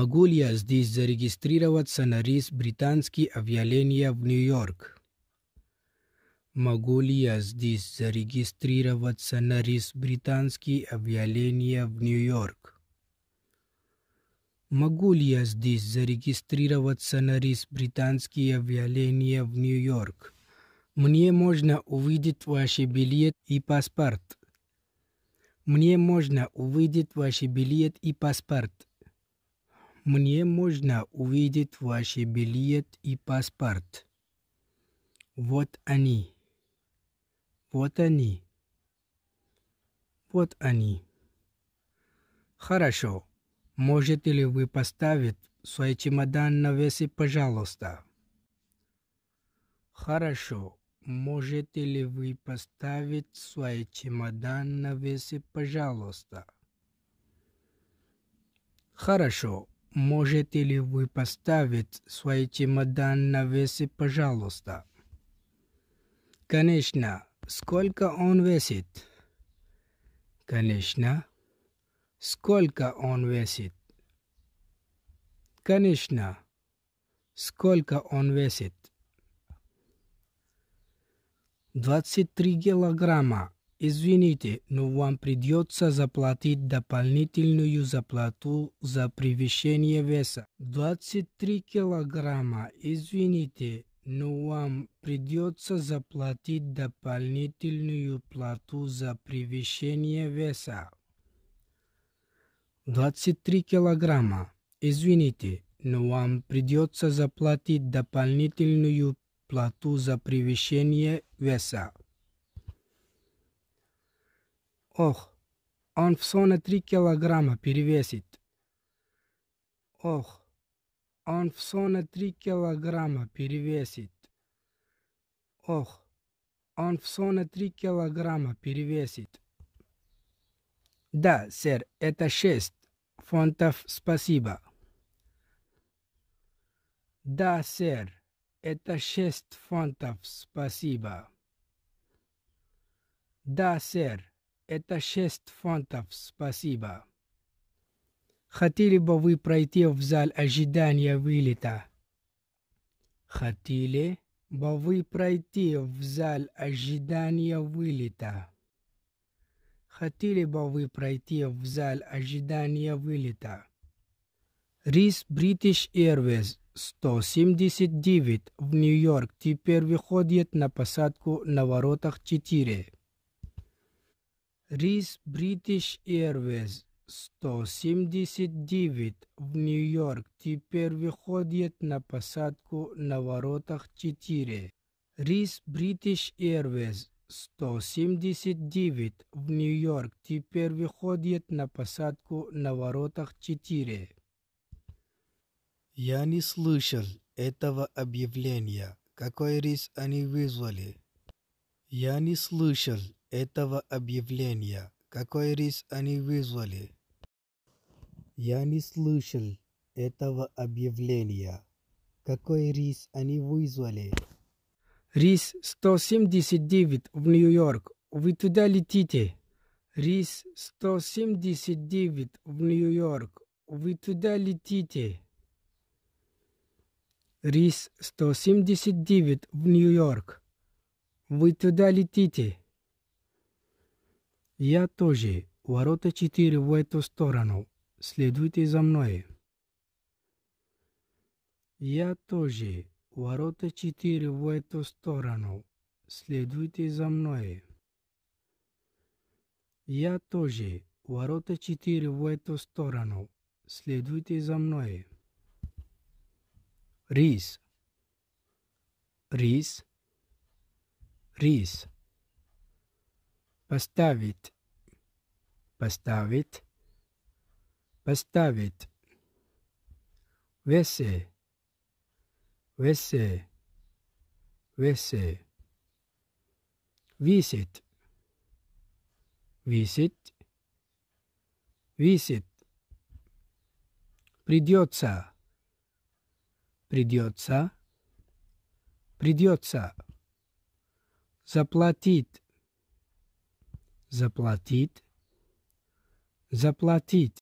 Могу ли я здесь зарегистрироваться на рейс британский авиалиния в Нью-Йорк? Могу ли я здесь зарегистрироваться на рейс британский авиалиния в Нью-Йорк? Могу ли я здесь зарегистрироваться на рейс британский авиалиния в Нью-Йорк? Мне можно увидеть ваш билет и паспорт. Мне можно увидеть ваш билет и паспорт. Мне можно увидеть ваши билет и паспорт. Вот они. Вот они. Вот они. Хорошо. Можете ли вы поставить свой чемодан на весы, пожалуйста? Хорошо. Можете ли вы поставить свой чемодан на весы, пожалуйста? Хорошо. Можете ли вы поставить свой чемодан на весы, пожалуйста? Конечно. Сколько он весит? Конечно. Сколько он весит? Конечно. Сколько он весит? 23 килограмма. Извините, но вам придется заплатить дополнительную заплату за превышение веса. 23 килограмма. Извините, но вам придется заплатить дополнительную плату за превышение веса. 23 килограмма. Извините, но вам придется заплатить дополнительную плату за превышение веса. Ох, он все на три килограмма перевесит. Ох, он все на три килограмма перевесит. Ох, он все на три килограмма перевесит. Да, сэр, это шесть фунтов спасибо. Да, сэр, это шесть фунтов спасибо. Да, сэр, это шесть фунтов, спасибо. Хотели бы вы пройти в зал ожидания вылета? Хотели бы вы пройти в зал ожидания вылета? Хотели бы вы пройти в зал ожидания вылета? Рис British Airways 179 в Нью-Йорк теперь выходит на посадку на воротах 4. Рейс British Airways 179 в Нью-Йорк теперь выходит на посадку на воротах 4. Рейс British Airways 179 в Нью-Йорк теперь выходит на посадку на воротах 4. Я не слышал этого объявления. Какой рис они вызвали? Я не слышал этого объявления? Какой рис они вызвали? Я не слышал этого объявления. Какой рис они вызвали? Рейс 179 в Нью-Йорк. Вы туда летите? Рейс 179 в Нью-Йорк. Вы туда летите? Рейс 179 в Нью-Йорк. Вы туда летите? Я тоже. Ворота четыре в эту сторону. Следуйте за мной. Я тоже. Ворота четыре в эту сторону. Следуйте за мной. Я тоже. Ворота четыре в эту сторону. Следуйте за мной. Рис. Рис. Рис. Поставить. Поставить. Поставить. Весе. Весе. Весе. Висит. Висит. Висит. Придется. Придется. Придется. Заплатить. Заплатить заплатить